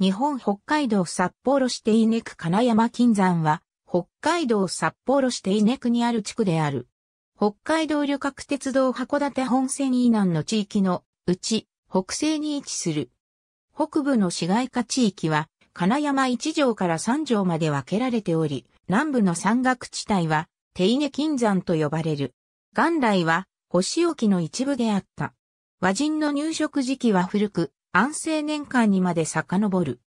日本北海道札幌市手稲区金山金山は、北海道札幌市手稲区にある地区である。北海道旅客鉄道函館本線以南の地域のうち、北西に位置する。北部の市街化地域は、金山1条から3条まで分けられており、南部の山岳地帯は、手稲金山と呼ばれる。元来は、星置の一部であった。和人の入植時期は古く、安政年間にまで遡る。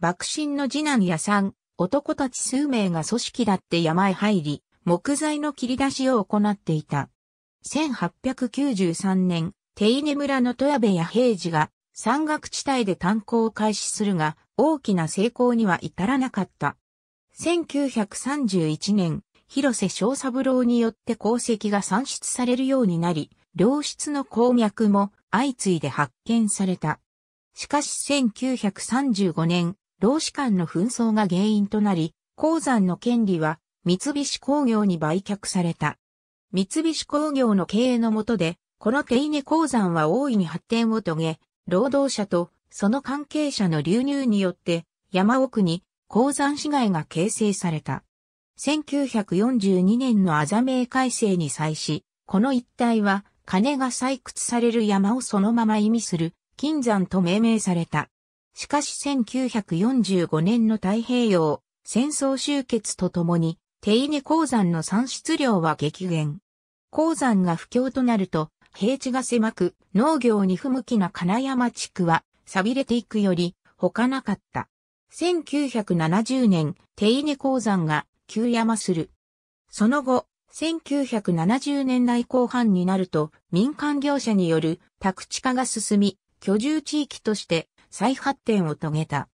幕臣の次男や三、男たち数名が組織だって山へ入り、木材の切り出しを行っていた。1893年、手稲村の戸谷部や平治が山岳地帯で炭鉱を開始するが、大きな成功には至らなかった。1931年、広瀬正三郎によって鉱石が産出されるようになり、良質の鉱脈も相次いで発見された。しかし1935年、労使間の紛争が原因となり、鉱山の権利は三菱工業に売却された。三菱工業の経営の下で、この手稲鉱山は大いに発展を遂げ、労働者とその関係者の流入によって山奥に鉱山市街が形成された。1942年のアザメ改正に際し、この一帯は金が採掘される山をそのまま意味する金山と命名された。しかし1945年の太平洋戦争終結とともに、手稲鉱山の産出量は激減。鉱山が不況となると、平地が狭く、農業に不向きな金山地区は、錆びれていくより、他なかった。1970年、手稲鉱山が、旧山する。その後、1970年代後半になると、民間業者による宅地化が進み、居住地域として再発展を遂げた。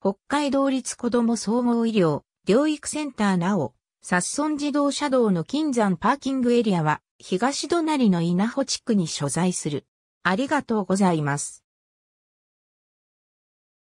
北海道立子ども総合医療、療育センターなお、札村自動車道の金山パーキングエリアは、東隣の稲穂地区に所在する。ありがとうございます。